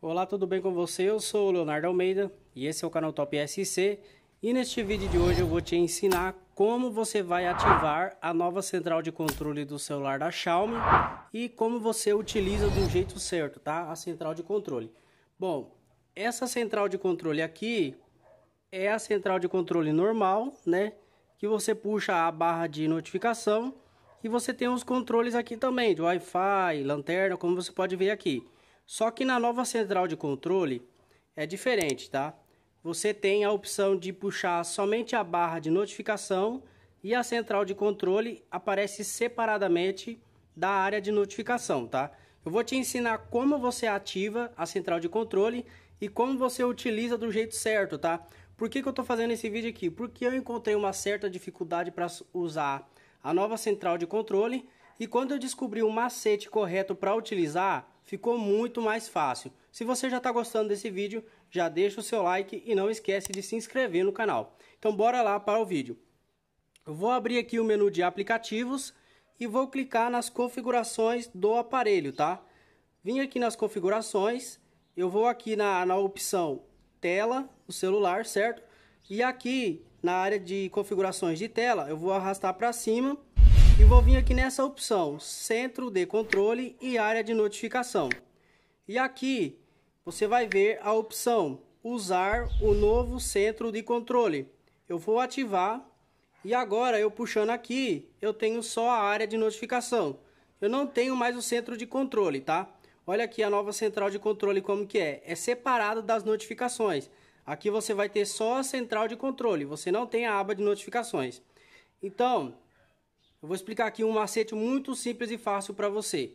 Olá, tudo bem com você? Eu sou o Leonardo Almeida e esse é o canal Top SC. E neste vídeo de hoje eu vou te ensinar como você vai ativar a nova central de controle do celular da Xiaomi e como você utiliza do jeito certo, tá? A central de controle. Bom, essa central de controle aqui, é a central de controle normal, né? Que você puxa a barra de notificação e você tem os controles aqui também, de Wi-Fi, lanterna, como você pode ver aqui. Só que na nova central de controle é diferente, tá? Você tem a opção de puxar somente a barra de notificação e a central de controle aparece separadamente da área de notificação, tá? Eu vou te ensinar como você ativa a central de controle e como você utiliza do jeito certo, tá? Por que, que eu estou fazendo esse vídeo aqui? Porque eu encontrei uma certa dificuldade para usar a nova central de controle e quando eu descobri o macete correto para utilizar, ficou muito mais fácil. Se você já está gostando desse vídeo, já deixa o seu like e não esquece de se inscrever no canal. Então bora lá para o vídeo. Eu vou abrir aqui o menu de aplicativos e vou clicar nas configurações do aparelho, tá? Vim aqui nas configurações, eu vou aqui na, na opção tela, o celular, certo? E aqui na área de configurações de tela, eu vou arrastar para cima e vou vir aqui nessa opção, centro de controle e área de notificação. E aqui você vai ver a opção usar o novo centro de controle. Eu vou ativar e agora eu puxando aqui, eu tenho só a área de notificação. Eu não tenho mais o centro de controle, tá? Olha aqui a nova central de controle como que é. É separada das notificações. Aqui você vai ter só a central de controle, você não tem a aba de notificações. Então, eu vou explicar aqui um macete muito simples e fácil para você.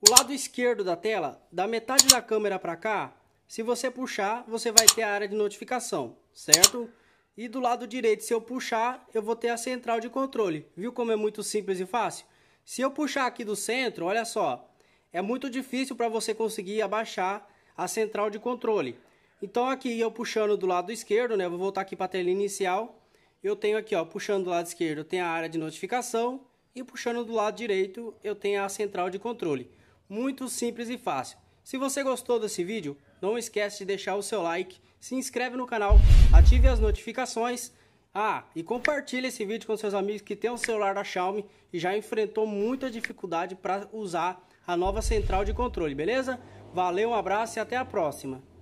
O lado esquerdo da tela, da metade da câmera para cá, se você puxar, você vai ter a área de notificação, certo? E do lado direito, se eu puxar, eu vou ter a central de controle. Viu como é muito simples e fácil? Se eu puxar aqui do centro, olha só, é muito difícil para você conseguir abaixar a central de controle. Então aqui eu puxando do lado esquerdo, né, vou voltar aqui para a tela inicial, eu tenho aqui, ó, puxando do lado esquerdo, eu tenho a área de notificação e puxando do lado direito, eu tenho a central de controle. Muito simples e fácil. Se você gostou desse vídeo, não esquece de deixar o seu like, se inscreve no canal, ative as notificações, ah, e compartilhe esse vídeo com seus amigos que tem um celular da Xiaomi e já enfrentou muita dificuldade para usar a nova central de controle, beleza? Valeu, um abraço e até a próxima!